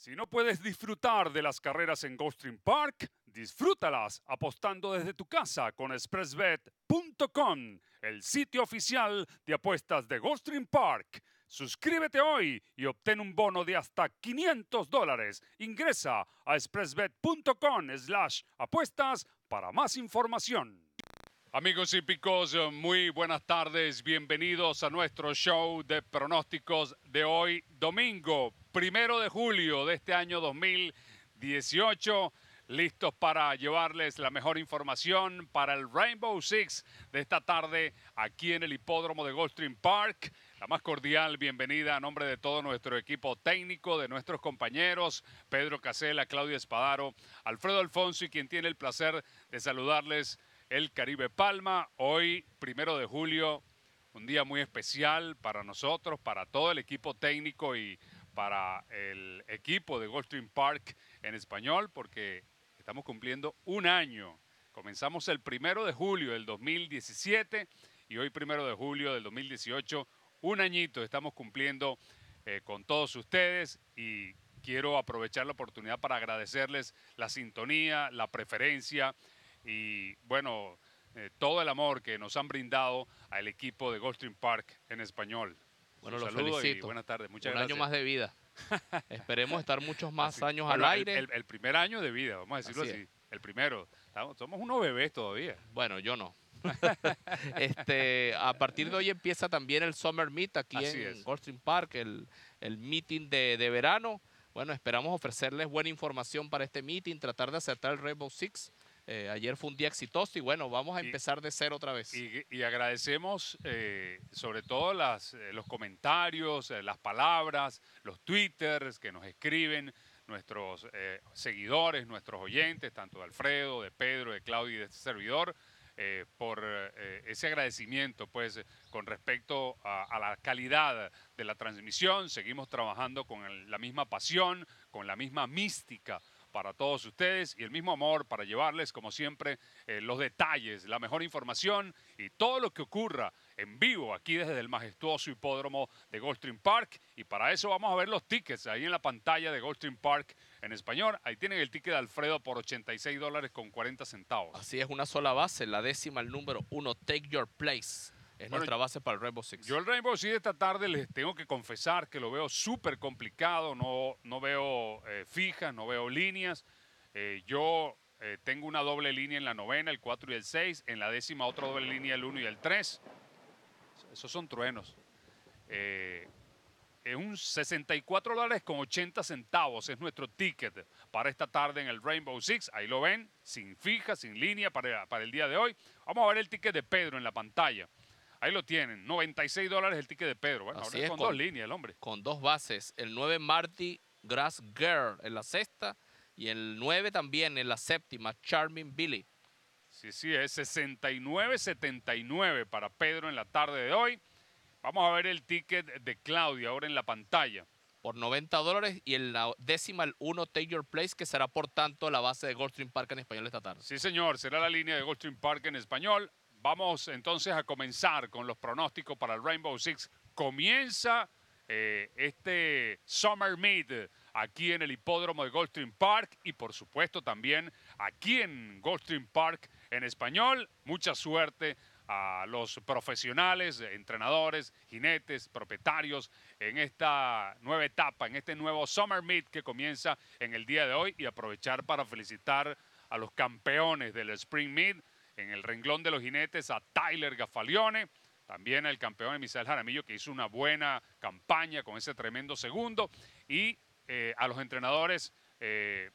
Si no puedes disfrutar de las carreras en Goldstream Park, disfrútalas apostando desde tu casa con expressbet.com, el sitio oficial de apuestas de Goldstream Park. Suscríbete hoy y obtén un bono de hasta 500 dólares. Ingresa a expressbet.com slash apuestas para más información. Amigos y picos, muy buenas tardes. Bienvenidos a nuestro show de pronósticos de hoy, domingo primero de julio de este año 2018. Listos para llevarles la mejor información para el Rainbow Six de esta tarde aquí en el hipódromo de Goldstream Park. La más cordial bienvenida a nombre de todo nuestro equipo técnico, de nuestros compañeros, Pedro Casella, Claudia Espadaro, Alfredo Alfonso y quien tiene el placer de saludarles el Caribe Palma. Hoy, primero de julio, un día muy especial para nosotros, para todo el equipo técnico y para el equipo de Goldstream Park en español, porque estamos cumpliendo un año. Comenzamos el primero de julio del 2017 y hoy primero de julio del 2018, un añito estamos cumpliendo eh, con todos ustedes y quiero aprovechar la oportunidad para agradecerles la sintonía, la preferencia y bueno, eh, todo el amor que nos han brindado al equipo de Goldstream Park en español. Bueno, los felicito. buenas tardes, muchas Un año más de vida. Esperemos estar muchos más años al aire. El, primer año de vida, vamos a decirlo así. El primero. somos unos bebés todavía. Bueno, yo no. este, a partir de hoy empieza también el Summer Meet aquí en Goldstream Park, el, meeting de, de, verano. Bueno, esperamos ofrecerles buena información para este meeting, tratar de acertar el Rainbow Six. Eh, ayer fue un día exitoso y bueno, vamos a empezar de cero otra vez. Y, agradecemos eh, sobre todo eh, los comentarios, las palabras, los twitters que nos escriben nuestros seguidores, nuestros oyentes, tanto de Alfredo, de Pedro, de Claudio y de este servidor. por ese agradecimiento, pues, con respecto a, la calidad de la transmisión, seguimos trabajando con la misma pasión, con la misma mística para todos ustedes y el mismo amor para llevarles, como siempre, eh, los detalles, la mejor información y todo lo que ocurra en vivo aquí desde el majestuoso hipódromo de Goldstream Park. Y para eso vamos a ver los tickets ahí en la pantalla de Goldstream Park en español. Ahí tienen el ticket de Alfredo por 86 dólares con 40 centavos. Así es, una sola base, la décima, el número uno, Take Your Place. Es nuestra base para el Rainbow Six. Yo el Rainbow Six esta tarde les tengo que confesar que lo veo súper complicado, no, no veo eh, fijas, no veo líneas. Eh, yo eh, tengo una doble línea en la novena, el 4 y el 6, en la décima otra doble línea, el 1 y el 3. Esos son truenos. un 64 dólares con 80 centavos es nuestro ticket para esta tarde en el Rainbow Six. Ahí lo ven, sin fija, sin línea para, para el día de hoy. Vamos a ver el ticket de Pedro en la pantalla. Ahí lo tienen, 96 dólares el ticket de Pedro. Bueno, ahora es, con, dos líneas el hombre. Con dos bases, el 9 Marty Grass Girl en la sexta y el 9 también en la séptima, Charming Billy. Sí, sí, es 69.79 para Pedro en la tarde de hoy. Vamos a ver el ticket de Claudia ahora en la pantalla. Por 90 dólares y en la décima, el 1 Taylor Place, que será por tanto la base de Goldstream Park en español esta tarde. Sí, señor, será la línea de Goldstream Park en español. Vamos entonces a comenzar con los pronósticos para el Rainbow Six. Comienza eh, este Summer Meet aquí en el hipódromo de Goldstream Park y por supuesto también aquí en Goldstream Park en español. Mucha suerte a los profesionales, entrenadores, jinetes, propietarios en esta nueva etapa, en este nuevo Summer Meet que comienza en el día de hoy y aprovechar para felicitar a los campeones del Spring Meet en el renglón de los jinetes a Tyler Gafalione, también al campeón Misael Jaramillo, que hizo una buena campaña con ese tremendo segundo, y eh, a los entrenadores eh,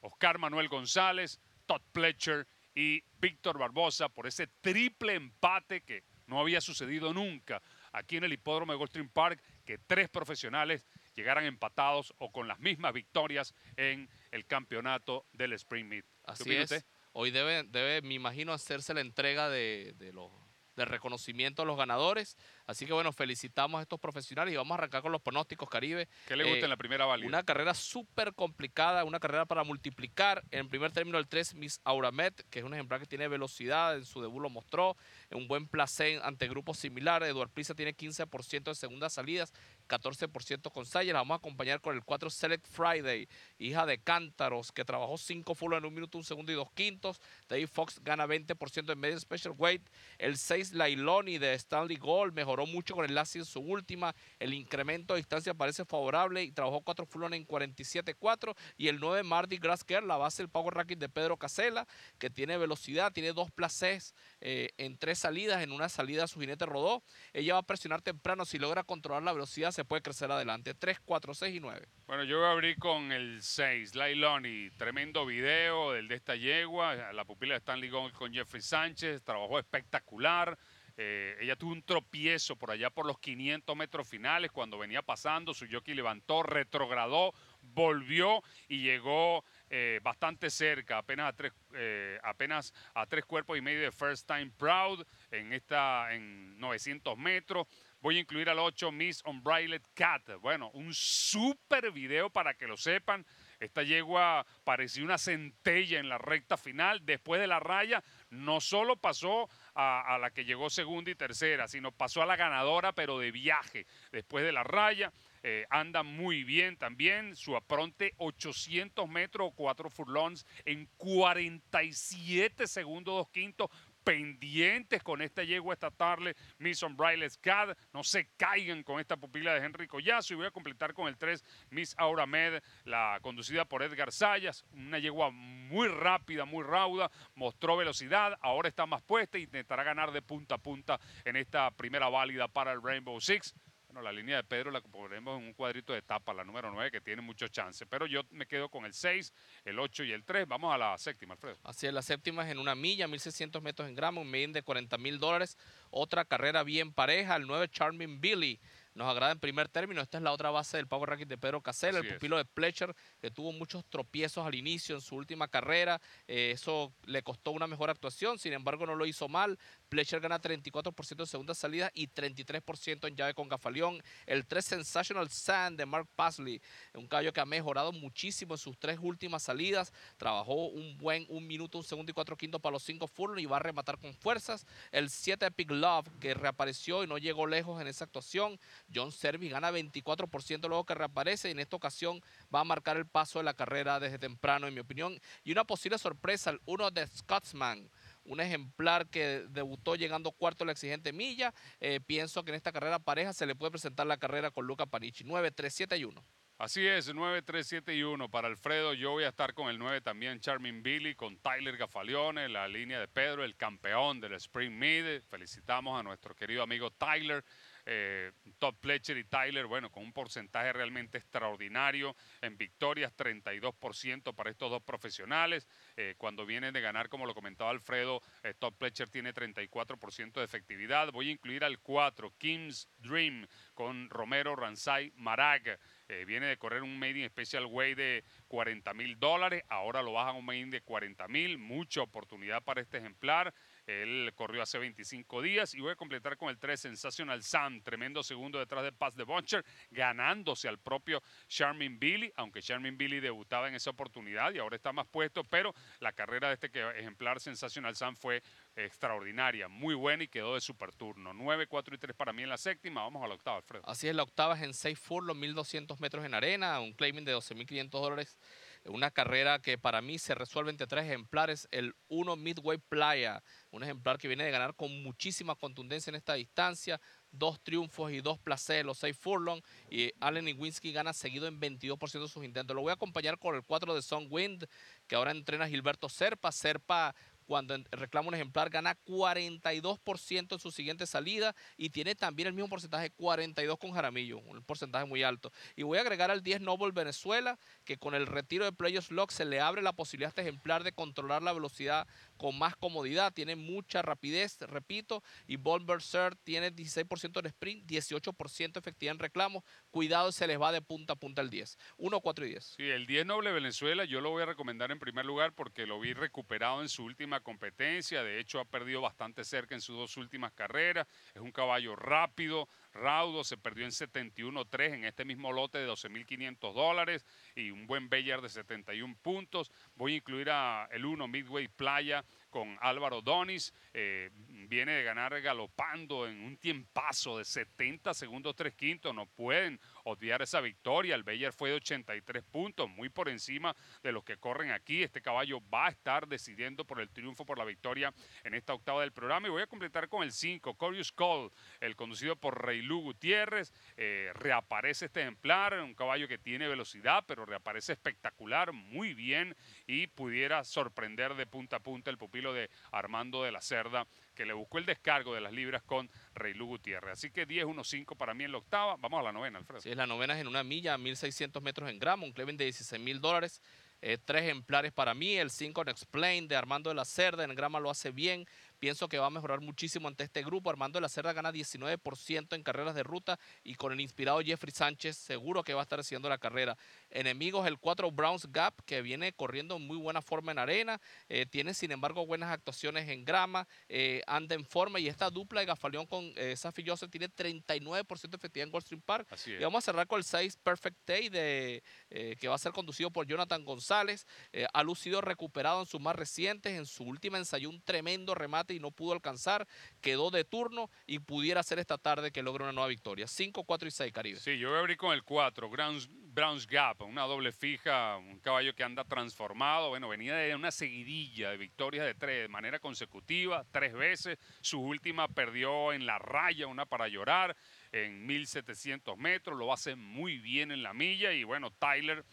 Oscar Manuel González, Todd Pletcher y Víctor Barbosa por ese triple empate que no había sucedido nunca aquí en el hipódromo de Goldstream Park, que tres profesionales llegaran empatados o con las mismas victorias en el campeonato del Spring Meet. Así es. Hoy debe, me imagino, hacerse la entrega de, los, de reconocimiento a los ganadores. Así que bueno, felicitamos a estos profesionales y vamos a arrancar con los pronósticos Caribe. ¿Qué le gusta en eh, la primera válida? Una carrera súper complicada, una carrera para multiplicar. En primer término, el 3, Miss Auramet, que es un ejemplar que tiene velocidad, en su debut lo mostró, un buen placer ante grupos similares. Eduard Prisa tiene 15% de segundas salidas, 14% con Sayer. La vamos a acompañar con el 4 Select Friday, hija de Cántaros, que trabajó 5 full en un minuto, un segundo y dos quintos. Dave Fox gana 20% en medio special weight. El 6 Lailoni de Stanley Gold mejoró mucho con el Lassie en su última. El incremento de distancia parece favorable y trabajó 4 full en 47-4 Y el 9 Mardi Gras la base del power racket de Pedro Casela, que tiene velocidad, tiene dos placés eh, en tres salidas. En una salida su jinete rodó. Ella va a presionar temprano. Si logra controlar la velocidad, se puede crecer adelante. 3, 4, 6 y 9. Bueno, yo abrí con el 6, Lailoni. Tremendo video del de esta yegua. La pupila de Stanley Gong con Jeffrey Sánchez. Trabajó espectacular. Eh, ella tuvo un tropiezo por allá por los 500 metros finales cuando venía pasando. Su jockey levantó, retrogradó, volvió y llegó eh, bastante cerca, apenas a, tres, eh, apenas a tres cuerpos y medio de First Time Proud en, esta, en 900 metros voy a incluir al 8 Miss Unbridled Cat. Bueno, un súper video para que lo sepan. Esta yegua parecía una centella en la recta final. Después de la raya, no solo pasó a, la que llegó segunda y tercera, sino pasó a la ganadora, pero de viaje. Después de la raya, eh, anda muy bien también. Su apronte 800 metros, 4 furlongs en 47 segundos, 2 quintos pendientes con esta yegua esta tarde, Miss Braille Scad, no se caigan con esta pupila de Henry Collazo y voy a completar con el 3 Miss Aura Med, la conducida por Edgar Sayas, una yegua muy rápida, muy rauda, mostró velocidad, ahora está más puesta e intentará ganar de punta a punta en esta primera válida para el Rainbow Six. Bueno, la línea de Pedro la ponemos en un cuadrito de etapa, la número 9, que tiene muchos chance. Pero yo me quedo con el 6, el 8 y el 3. Vamos a la séptima, Alfredo. Así es, la séptima es en una milla, 1.600 metros en gramos, un medio de 40 mil dólares. Otra carrera bien pareja, el 9 Charming Billy. Nos agrada en primer término. Esta es la otra base del Power Racket de Pedro Casella, el pupilo de Pletcher, que tuvo muchos tropiezos al inicio en su última carrera. Eh, eso le costó una mejor actuación, sin embargo, no lo hizo mal Pletcher gana 34% en segunda salida y 33% en llave con Gafaleón El 3 Sensational Sand de Mark Pasley, un caballo que ha mejorado muchísimo en sus tres últimas salidas. Trabajó un buen 1 minuto, un segundo y cuatro quintos para los cinco furlos y va a rematar con fuerzas. El 7 Epic Love que reapareció y no llegó lejos en esa actuación. John Servis gana 24% luego que reaparece y en esta ocasión va a marcar el paso de la carrera desde temprano, en mi opinión. Y una posible sorpresa, el 1 de Scotsman un ejemplar que debutó llegando cuarto a la exigente milla. Eh, pienso que en esta carrera pareja se le puede presentar la carrera con Luca Panichi. 9, y 1. Así es, 9, 3, 7 y 1 para Alfredo. Yo voy a estar con el 9 también, Charming Billy, con Tyler Gafalione, la línea de Pedro, el campeón del Spring Mid. Felicitamos a nuestro querido amigo Tyler eh, Todd Pletcher y Tyler, bueno, con un porcentaje realmente extraordinario en victorias, 32% para estos dos profesionales. Eh, cuando vienen de ganar, como lo comentaba Alfredo, Top eh, Todd Pletcher tiene 34% de efectividad. Voy a incluir al 4, Kim's Dream, con Romero, Ranzay Marag. Eh, viene de correr un Made in Special Way de 40 mil dólares, ahora lo bajan a un Made in de 40 mil, mucha oportunidad para este ejemplar. Él corrió hace 25 días y voy a completar con el 3 Sensational Sam, tremendo segundo detrás de Paz de Buncher, ganándose al propio Charmin Billy, aunque Charmin Billy debutaba en esa oportunidad y ahora está más puesto, pero la carrera de este ejemplar Sensational Sam fue extraordinaria, muy buena y quedó de super turno. 9, 4 y 3 para mí en la séptima. Vamos a la octava, Alfredo. Así es, la octava es en 6 furlong, 1200 metros en arena, un claiming de 12.500 dólares. Una carrera que para mí se resuelve entre tres ejemplares. El 1 Midway Playa, un ejemplar que viene de ganar con muchísima contundencia en esta distancia dos triunfos y dos placeres, los 6 furlong. Y Allen Iwinski gana seguido en 22% de sus intentos. Lo voy a acompañar con el 4 de Son Wind, que ahora entrena Gilberto Serpa. Serpa cuando reclama un ejemplar, gana 42% en su siguiente salida y tiene también el mismo porcentaje, 42 con Jaramillo, un porcentaje muy alto. Y voy a agregar al 10 Noble Venezuela, que con el retiro de Players Lock se le abre la posibilidad a este ejemplar de controlar la velocidad con más comodidad, tiene mucha rapidez, repito, y Sur tiene 16% en sprint, 18% efectividad en reclamos, cuidado, se les va de punta a punta el 10. 1, 4 y 10. Sí, el 10 Noble Venezuela yo lo voy a recomendar en primer lugar porque lo vi recuperado en su última competencia, de hecho ha perdido bastante cerca en sus dos últimas carreras, es un caballo rápido, Raudo se perdió en 71.3 en este mismo lote de 12.500 dólares y un buen Bellar de 71 puntos. Voy a incluir a el 1 Midway Playa con Álvaro Donis. Eh, viene de ganar galopando en un tiempazo de 70 segundos 3 quintos. No pueden odiar esa victoria. El Bayer fue de 83 puntos, muy por encima de los que corren aquí. Este caballo va a estar decidiendo por el triunfo, por la victoria en esta octava del programa. Y voy a completar con el 5, Corius Call, el conducido por Reilú Gutiérrez. Eh, reaparece este ejemplar, un caballo que tiene velocidad, pero reaparece espectacular, muy bien y pudiera sorprender de punta a punta el pupilo de Armando de la Cerda que le buscó el descargo de las libras con Reylu Gutiérrez. Así que 10-1-5 para mí en la octava. Vamos a la novena, Alfredo. Sí, la novena es en una milla, 1.600 metros en gramo, un Cleven de 16 mil dólares. Eh, tres ejemplares para mí, el 5 en Explain de Armando de la Cerda, en grama lo hace bien, Pienso que va a mejorar muchísimo ante este grupo. Armando de la Cerda gana 19% en carreras de ruta y con el inspirado Jeffrey Sánchez seguro que va a estar haciendo la carrera. Enemigos el 4 Browns Gap que viene corriendo en muy buena forma en arena. Eh, tiene sin embargo buenas actuaciones en grama. Eh, anda en forma y esta dupla de Gafaleón con eh, Safi tiene 39% de efectividad en Street Park. Y vamos a cerrar con el 6 Perfect Day de, que va a ser conducido por Jonathan González. ha lucido recuperado en sus más recientes. En su última ensayo un tremendo remate y no pudo alcanzar, quedó de turno y pudiera ser esta tarde que logre una nueva victoria. 5, 4 y 6, Caribe. Sí, yo voy a abrir con el 4, Browns, Gap, una doble fija, un caballo que anda transformado. Bueno, venía de una seguidilla de victorias de tres, de manera consecutiva, tres veces. Su última perdió en la raya, una para llorar, en 1700 metros. Lo hace muy bien en la milla y bueno, Tyler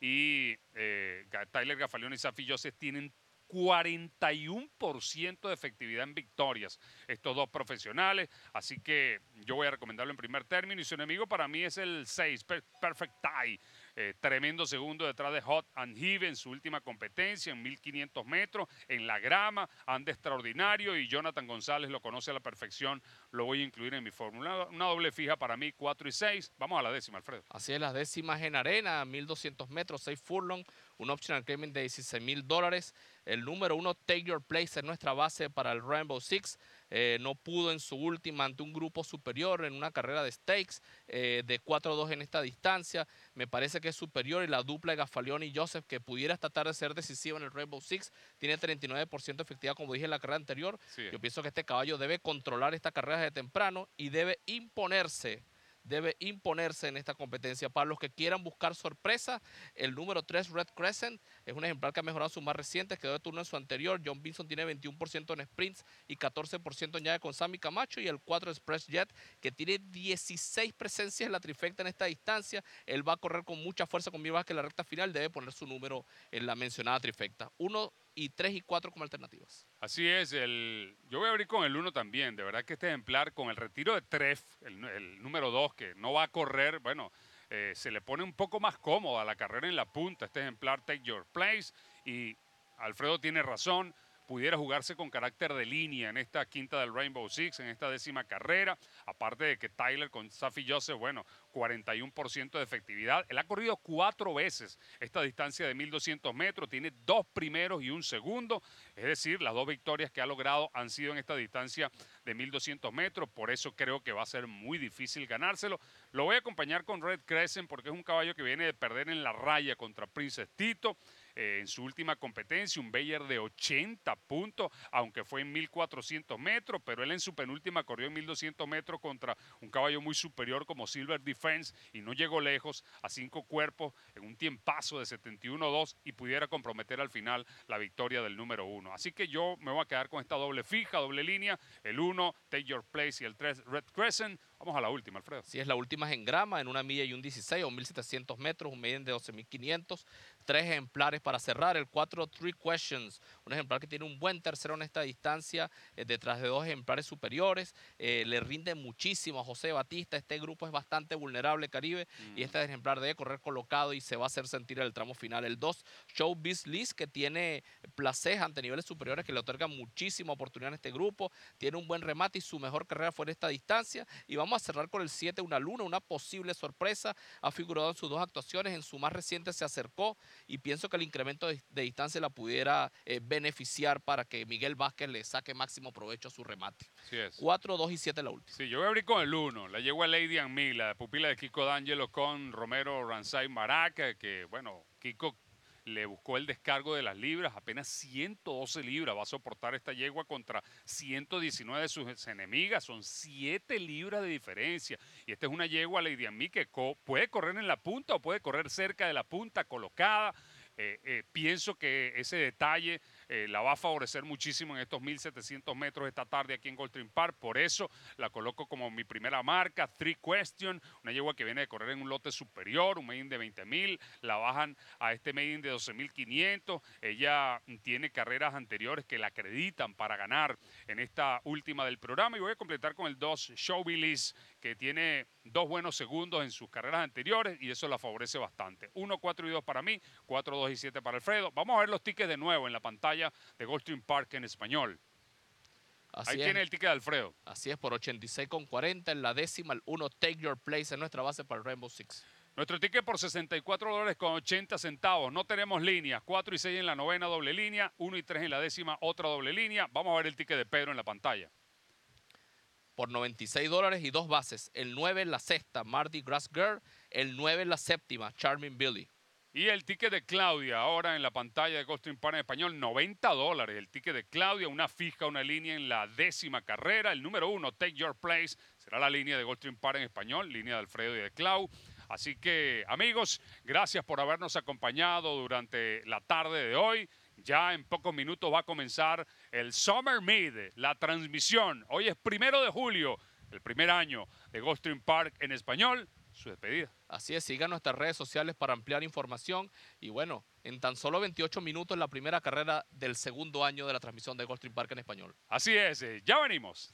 y eh, Tyler Gafaleón y Safi Joseph tienen 41% de efectividad en victorias estos dos profesionales. Así que yo voy a recomendarlo en primer término. Y su enemigo para mí es el 6, Perfect Tie. Eh, tremendo segundo detrás de Hot and Heave en su última competencia, en 1500 metros, en la grama, anda extraordinario y Jonathan González lo conoce a la perfección, lo voy a incluir en mi fórmula. Una doble fija para mí, 4 y 6. Vamos a la décima, Alfredo. Así es, las décimas en arena, 1200 metros, 6 furlong, un optional claiming de 16 mil dólares. El número uno, Take Your Place, en nuestra base para el Rainbow Six. Eh, no pudo en su última ante un grupo superior en una carrera de stakes eh, de 4-2 en esta distancia. Me parece que es superior y la dupla de Gafaleón y Joseph, que pudiera esta tarde ser decisiva en el Rainbow Six, tiene 39% de efectividad, como dije en la carrera anterior. Yo pienso que este caballo debe controlar esta carrera de temprano y debe imponerse debe imponerse en esta competencia. Para los que quieran buscar sorpresa, el número 3, Red Crescent, es un ejemplar que ha mejorado sus más recientes, quedó de turno en su anterior. John Vinson tiene 21% en sprints y 14% en con Sammy Camacho. Y el 4, Express Jet, que tiene 16 presencias en la trifecta en esta distancia. Él va a correr con mucha fuerza con mi que en la recta final, debe poner su número en la mencionada trifecta. Uno y 3 y 4 como alternativas. Así es, el, yo voy a abrir con el 1 también. De verdad que este ejemplar, con el retiro de Treff, el, número 2, que no va a correr, bueno, eh, se le pone un poco más cómoda la carrera en la punta. Este ejemplar, Take Your Place. Y Alfredo tiene razón, pudiera jugarse con carácter de línea en esta quinta del Rainbow Six, en esta décima carrera. Aparte de que Tyler con Safi Joseph, bueno, 41% de efectividad. Él ha corrido cuatro veces esta distancia de 1200 metros, tiene dos primeros y un segundo. Es decir, las dos victorias que ha logrado han sido en esta distancia de 1200 metros, por eso creo que va a ser muy difícil ganárselo. Lo voy a acompañar con Red Crescent porque es un caballo que viene de perder en la raya contra Princess Tito. Eh, en su última competencia, un Bayer de 80 puntos, aunque fue en 1400 metros, pero él en su penúltima corrió en 1200 metros contra un caballo muy superior como Silver Defense y no llegó lejos a cinco cuerpos en un tiempazo de 71-2 y pudiera comprometer al final la victoria del número uno. Así que yo me voy a quedar con esta doble fija, doble línea, el 1 Take Your Place y el 3, Red Crescent. Vamos a la última, Alfredo. Sí, es la última en grama, en una milla y un 16 o 1700 metros, un median de 12500 tres ejemplares para cerrar. El 4 Three Questions, un ejemplar que tiene un buen tercero en esta distancia, eh, detrás de dos ejemplares superiores. Eh, le rinde muchísimo a José Batista. Este grupo es bastante vulnerable, Caribe, y mm. este ejemplar debe correr colocado y se va a hacer sentir en el tramo final. El 2 Showbiz Liz que tiene placeja ante niveles superiores, que le otorga muchísima oportunidad en este grupo. Tiene un buen remate y su mejor carrera fue en esta distancia. Y vamos a cerrar con el 7, una luna, una posible sorpresa. Ha figurado en sus dos actuaciones. En su más reciente se acercó y pienso que el incremento de, distancia la pudiera eh, beneficiar para que Miguel Vázquez le saque máximo provecho a su remate. Así es. 4, 2 y 7 la última. Sí, yo voy a abrir con el 1. La llegó a Lady Anmila, la pupila de Kiko D'Angelo con Romero Ransay, Maraca, que bueno, Kiko le buscó el descargo de las libras, apenas 112 libras va a soportar esta yegua contra 119 de sus enemigas, son 7 libras de diferencia. Y esta es una yegua, Lady Ami, que puede correr en la punta o puede correr cerca de la punta, colocada. Eh, eh, pienso que ese detalle eh, la va a favorecer muchísimo en estos 1700 metros esta tarde aquí en Goldstream Park. Por eso la coloco como mi primera marca, Three Question, una yegua que viene de correr en un lote superior, un maiden de 20.000, la bajan a este maiden de 12.500. Ella tiene carreras anteriores que la acreditan para ganar en esta última del programa y voy a completar con el 2 Showbillies que tiene dos buenos segundos en sus carreras anteriores y eso la favorece bastante. 1, 4 y 2 para mí, 4, 2 y 7 para Alfredo. Vamos a ver los tickets de nuevo en la pantalla de Goldstream Park en español. Así Ahí tiene el ticket de Alfredo. Así es, por 86,40 en la décima, el 1, Take Your Place en nuestra base para el Rainbow Six. Nuestro ticket por 64 dólares con 80 centavos. No tenemos líneas. 4 y 6 en la novena doble línea, 1 y 3 en la décima otra doble línea. Vamos a ver el ticket de Pedro en la pantalla por 96 dólares y dos bases. El 9 en la sexta, Mardi Gras Girl. El 9 en la séptima, Charming Billy. Y el ticket de Claudia, ahora en la pantalla de Stream Impar en español, 90 dólares. El ticket de Claudia, una fija, una línea en la décima carrera. El número uno, Take Your Place, será la línea de Stream Par en español, línea de Alfredo y de Clau. Así que, amigos, gracias por habernos acompañado durante la tarde de hoy. Ya en pocos minutos va a comenzar el Summer Meet, la transmisión. Hoy es primero de julio, el primer año de Ghost Park en español. Su despedida. Así es, sigan nuestras redes sociales para ampliar información. Y bueno, en tan solo 28 minutos, la primera carrera del segundo año de la transmisión de Ghost Park en español. Así es, eh, ya venimos.